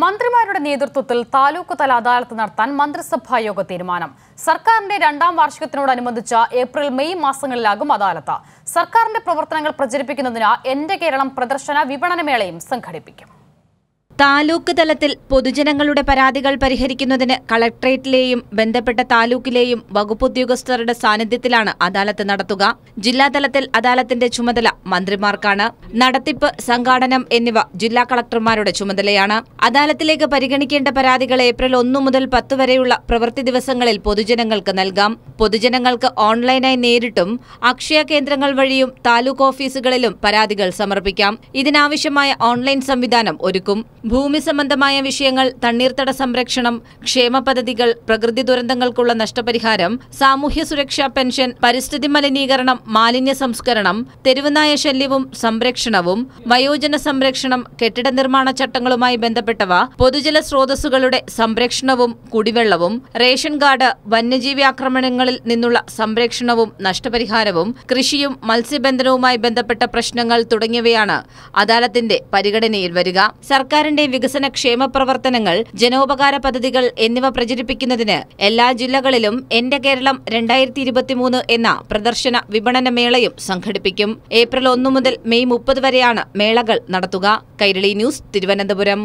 മന്ത്രിമാരുടെ നേതൃത്വത്തിൽ താലൂക്ക് തല അദാലത്ത് നടത്താൻ മന്ത്രിസഭാ യോഗ തീരുമാനം സർക്കാരിന്റെ രണ്ടാം വാർഷികത്തിനോടനുബന്ധിച്ച ഏപ്രിൽ മെയ് മാസങ്ങളിലാകും അദാലത്ത് സർക്കാരിന്റെ പ്രവർത്തനങ്ങൾ പ്രചരിപ്പിക്കുന്നതിന് എന്റെ കേരളം പ്രദർശന വിപണനമേളയും സംഘടിപ്പിക്കും താലൂക്ക് തലത്തിൽ പൊതുജനങ്ങളുടെ പരാതികൾ പരിഹരിക്കുന്നതിന് കളക്ട്രേറ്റിലെയും ബന്ധപ്പെട്ട താലൂക്കിലെയും ഉദ്യോഗസ്ഥരുടെ സാന്നിധ്യത്തിലാണ് അദാലത്ത് നടത്തുക ജില്ലാ തലത്തിൽ അദാലത്തിന്റെ ചുമതല മന്ത്രിമാർക്കാണ് നടത്തിപ്പ് സംഘാടനം എന്നിവ ജില്ലാ കളക്ടർമാരുടെ ചുമതലയാണ് അദാലത്തിലേക്ക് പരിഗണിക്കേണ്ട പരാതികൾ ഏപ്രിൽ ഒന്നു മുതൽ പത്ത് വരെയുള്ള പ്രവൃത്തി ദിവസങ്ങളിൽ പൊതുജനങ്ങൾക്ക് നൽകാം പൊതുജനങ്ങൾക്ക് ഓൺലൈനായി നേരിട്ടും അക്ഷയ കേന്ദ്രങ്ങൾ വഴിയും താലൂക്ക് ഓഫീസുകളിലും പരാതികൾ സമർപ്പിക്കാം ഇതിനാവശ്യമായ ഓൺലൈൻ സംവിധാനം ഒരുക്കും ഭൂമി സംബന്ധമായ വിഷയങ്ങൾ തണ്ണീർത്തട സംരക്ഷണം ക്ഷേമ പദ്ധതികൾ പ്രകൃതി ദുരന്തങ്ങൾക്കുള്ള നഷ്ടപരിഹാരം സാമൂഹ്യ സുരക്ഷാ പെൻഷൻ പരിസ്ഥിതി മലിനീകരണം മാലിന്യ സംസ്കരണം തെരുവുനായ ശല്യവും സംരക്ഷണവും വയോജന സംരക്ഷണം കെട്ടിട നിർമ്മാണ ചട്ടങ്ങളുമായി ബന്ധപ്പെട്ടവ പൊതുജല സ്രോതസ്സുകളുടെ സംരക്ഷണവും കുടിവെള്ളവും റേഷൻ കാർഡ് വന്യജീവി ആക്രമണങ്ങളിൽ നിന്നുള്ള സംരക്ഷണവും നഷ്ടപരിഹാരവും കൃഷിയും മത്സ്യബന്ധനവുമായി ബന്ധപ്പെട്ട പ്രശ്നങ്ങൾ തുടങ്ങിയവയാണ് അദാലത്തിന്റെ പരിഗണനയിൽ വരിക സർക്കാരിന്റെ സർക്കാരിന്റെ വികസന ക്ഷേമ പ്രവർത്തനങ്ങൾ ജനോപകാര പദ്ധതികൾ എന്നിവ പ്രചരിപ്പിക്കുന്നതിന് എല്ലാ ജില്ലകളിലും എന്റെ കേരളം രണ്ടായിരത്തി ഇരുപത്തിമൂന്ന് എന്ന പ്രദർശന വിപണന മേളയും സംഘടിപ്പിക്കും ഏപ്രിൽ ഒന്നു മുതൽ മെയ് മുപ്പത് വരെയാണ് മേളകൾ നടത്തുക കൈരളി ന്യൂസ് തിരുവനന്തപുരം